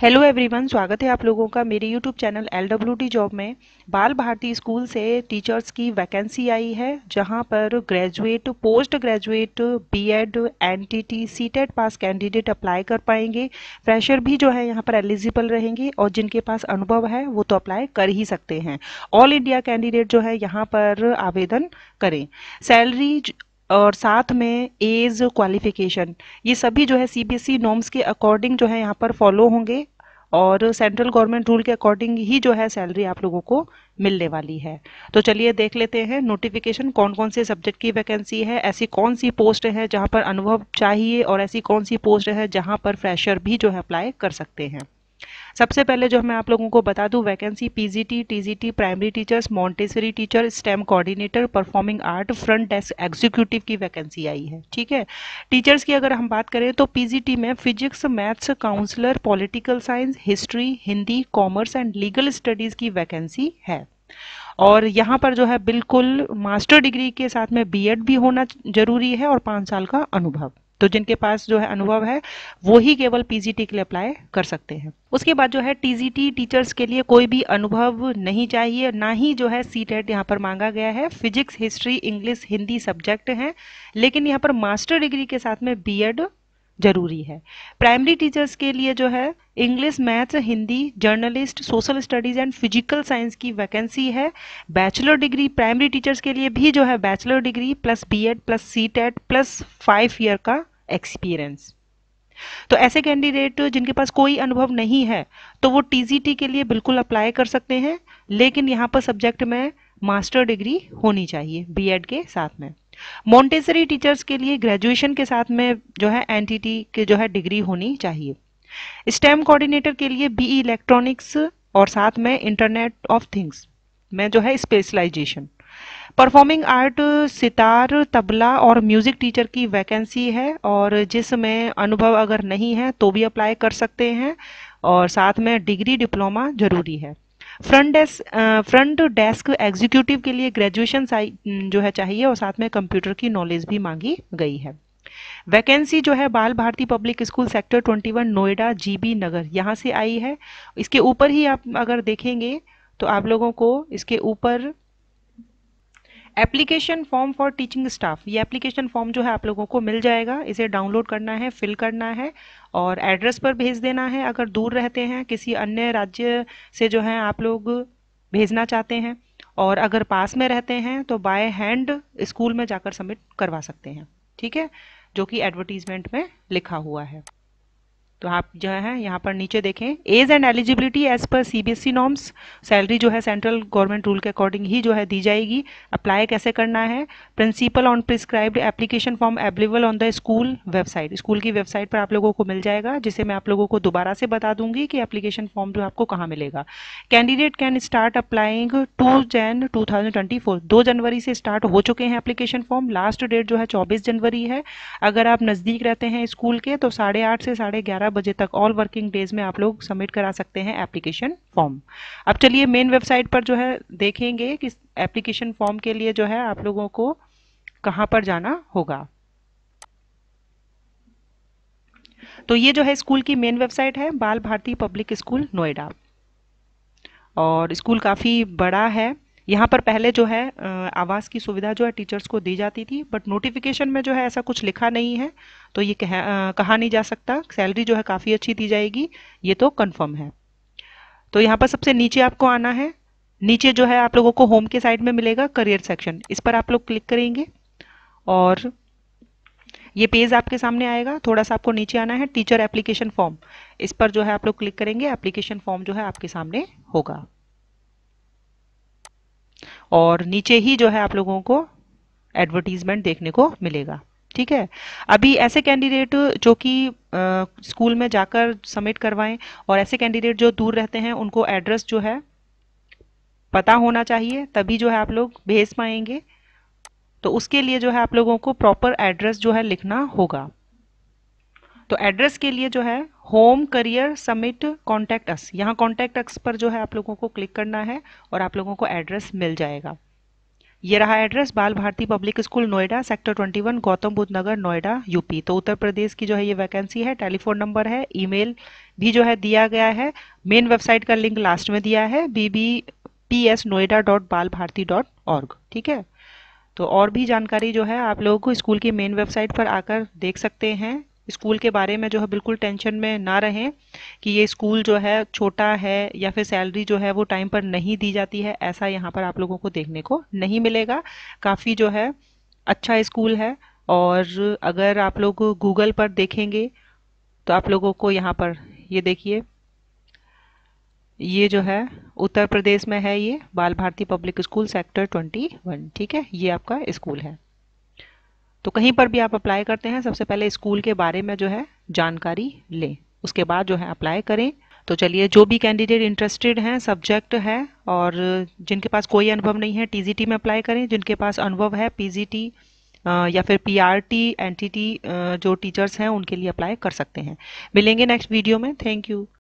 hello everyone स्वागत है आप लोगों का मेरे YouTube channel L W D job में बाल भारती स्कूल से टीचर्स की वैकेंसी आई है जहां पर graduate post graduate BEd NTT CTET pass candidate apply कर पाएंगे फ्रेशर भी जो है यहां पर एलिजिबल रहेंगे और जिनके पास अनुभव है वो तो अप्लाई कर ही सकते हैं ऑल इंडिया कैंडिडेट जो है यहाँ पर आवेदन करें सैलरी और साथ में एज क्वालिफिकेशन ये सभी जो है सीबीएसई नॉर्म्स e के अकॉर्डिंग जो है यहाँ पर फॉलो होंगे और सेंट्रल गवर्नमेंट रूल के अकॉर्डिंग ही जो है सैलरी आप लोगों को मिलने वाली है तो चलिए देख लेते हैं नोटिफिकेशन कौन कौन से सब्जेक्ट की वैकेंसी है ऐसी कौन सी पोस्ट है जहाँ पर अनुभव चाहिए और ऐसी कौन सी पोस्ट है जहाँ पर फ्रेशर भी जो है अप्लाई कर सकते हैं सबसे पहले जो मैं आप लोगों को बता दूं vacancy PGT TGT primary teachers Montessori teacher STEM coordinator performing art front desk executive की वैकेंसी आई है ठीक है टीचर्स की अगर हम बात करें तो पीजीटी में physics maths counsellor political science history Hindi commerce and legal studies की वैकेंसी है और यहाँ पर जो है बिल्कुल मास्टर डिग्री के साथ में बीएड भी होना जरूरी है और पाँच साल का अनुभव तो जिनके पास जो है अनुभव है वो ही केवल पीजीटी के लिए अप्लाई कर सकते हैं उसके बाद जो है टीजीटी टीचर्स के लिए कोई भी अनुभव नहीं चाहिए ना ही जो है सी टेट e यहाँ पर मांगा गया है physics history English Hindi subject हैं लेकिन यहाँ पर मास्टर डिग्री के साथ में बीएड जरूरी है प्राइमरी टीचर्स के लिए जो है English maths Hindi journalist social studies and physical science की वैकेंसी है बैचलर डिग्री प्राइमरी टीचर्स के लिए भी जो है bachelor degree plus BEd plus C plus five year का एक्सपीरियंस तो ऐसे कैंडिडेट जिनके पास कोई अनुभव नहीं है तो वो टी के लिए बिल्कुल अप्लाई कर सकते हैं लेकिन यहाँ पर सब्जेक्ट में मास्टर डिग्री होनी चाहिए एड के साथ में मोन्टेसरी टीचर्स के लिए ग्रेजुएशन के साथ में जो है एनटीटी के जो है डिग्री होनी चाहिए स्टेम कोऑर्डिनेटर के लिए बीई इलेक्ट्रॉनिक्स e और साथ में इंटरनेट ऑफ थिंग्स में जो है specialisation performing art sitar tabla और म्यूज़िक टीचर की वैकेंसी है और जिसमें अनुभव अगर नहीं है तो भी अप्लाई कर सकते हैं और साथ में डिग्री डिप्लोमा ज़रूरी है front desk front desk executive के लिए ग्रेजुएशन mm, जो है चाहिए और साथ में कंप्यूटर की नॉलेज भी मांगी गई है वैकेंसी जो है Bal Bharati public school sector 21 Noida GB Nagar यहां से आई है इसके ऊपर ही आप अगर देखेंगे तो आप लोगों को इसके ऊपर application form for teaching staff ये एप्लीकेशन फॉर्म जो है आप लोगों को मिल जाएगा इसे डाउनलोड करना है फिल करना है और एड्रेस पर भेज देना है अगर दूर रहते हैं किसी अन्य राज्य से जो है आप लोग भेजना चाहते हैं और अगर पास में रहते हैं तो बाय हैंड स्कूल में जाकर सबमिट करवा सकते हैं ठीक है जो कि एडवर्टीजमेंट में लिखा हुआ है तो आप जो है यहाँ पर नीचे देखें एज एंड एलिजिबिलिटी एज पर सीबीएसई नॉर्म्स सैलरी जो है सेंट्रल गवर्नमेंट रूल के अकॉर्डिंग ही जो है दी जाएगी अप्लाई कैसे करना है principal on prescribed application form available on the school website school की वेबसाइट पर आप लोगों को मिल जाएगा जिसे मैं आप लोगों को दोबारा से बता दूंगी कि एप्लीकेशन फॉर्म जो आपको कहाँ मिलेगा candidate can start applying to Jan two दो जनवरी से स्टार्ट हो चुके हैं एप्लीकेशन फॉर्म लास्ट डेट जो है चौबीस जनवरी है अगर आप नज़दीक रहते हैं स्कूल के तो साढ़े से साढ़े ग्यारह बजे तक ऑल वर्किंग डेज में आप लोग सबमिट करा सकते हैं एप्लीकेशन फॉर्म अब चलिए मेन वेबसाइट पर जो है देखेंगे कि एप्लीकेशन फॉर्म के लिए जो है आप लोगों को कहाँ पर जाना होगा तो ये जो है स्कूल की मेन वेबसाइट है बाल भारती पब्लिक स्कूल नोएडा और स्कूल काफ़ी बड़ा है यहाँ पर पहले जो है आवास की सुविधा जो है टीचर्स को दी जाती थी बट नोटिफिकेशन में जो है ऐसा कुछ लिखा नहीं है तो ये कह, कहा नहीं जा सकता सैलरी जो है काफ़ी अच्छी दी जाएगी ये तो कन्फर्म है तो यहाँ पर सबसे नीचे आपको आना है नीचे जो है आप लोगों को होम के साइड में मिलेगा करियर सेक्शन इस पर आप लोग क्लिक करेंगे और ये पेज आपके सामने आएगा थोड़ा सा आपको नीचे आना है टीचर एप्लीकेशन फॉर्म इस पर जो है आप लोग क्लिक करेंगे एप्लीकेशन फॉर्म जो है आपके सामने होगा और नीचे ही जो है आप लोगों को एडवर्टीजमेंट देखने को मिलेगा ठीक है अभी ऐसे कैंडिडेट जो कि स्कूल में जाकर सबमिट करवाएं और ऐसे कैंडिडेट जो दूर रहते हैं उनको एड्रेस जो है पता होना चाहिए तभी जो है आप लोग भेज पाएंगे तो उसके लिए जो है आप लोगों को प्रॉपर एड्रेस जो है लिखना होगा तो एड्रेस के लिए जो है home career summit contact us यहाँ कॉन्टैक्ट अस पर जो है आप लोगों को क्लिक करना है और आप लोगों को एड्रेस मिल जाएगा ये रहा address Bal Bharati public school Noida sector 21 Gautam Buddh Nagar Noida UP तो उत्तर प्रदेश की जो है ये वैकेंसी है टेलीफोन नंबर है ईमेल भी जो है दिया गया है मेन वेबसाइट का लिंक लास्ट में दिया है बीबी नोएडा डॉट बाल भारती डॉट ऑर्ग ठीक है तो और भी जानकारी जो है आप लोगों को स्कूल की मेन वेबसाइट पर आकर देख सकते हैं स्कूल के बारे में जो है बिल्कुल टेंशन में ना रहें कि ये स्कूल जो है छोटा है या फिर सैलरी जो है वो टाइम पर नहीं दी जाती है ऐसा यहाँ पर आप लोगों को देखने को नहीं मिलेगा काफ़ी जो है अच्छा स्कूल है और अगर आप लोग गूगल पर देखेंगे तो आप लोगों को यहाँ पर ये देखिए ये जो है उत्तर प्रदेश में है ये बाल भारती पब्लिक स्कूल सेक्टर 21 ठीक है ये आपका स्कूल है तो कहीं पर भी आप अप्लाई करते हैं सबसे पहले स्कूल के बारे में जो है जानकारी लें उसके बाद जो है अप्लाई करें तो चलिए जो भी कैंडिडेट इंटरेस्टेड हैं सब्जेक्ट है और जिनके पास कोई अनुभव नहीं है टी में अप्लाई करें जिनके पास अनुभव है पी या फिर पी आर जो टीचर्स हैं उनके लिए अप्लाई कर सकते हैं मिलेंगे नेक्स्ट वीडियो में थैंक यू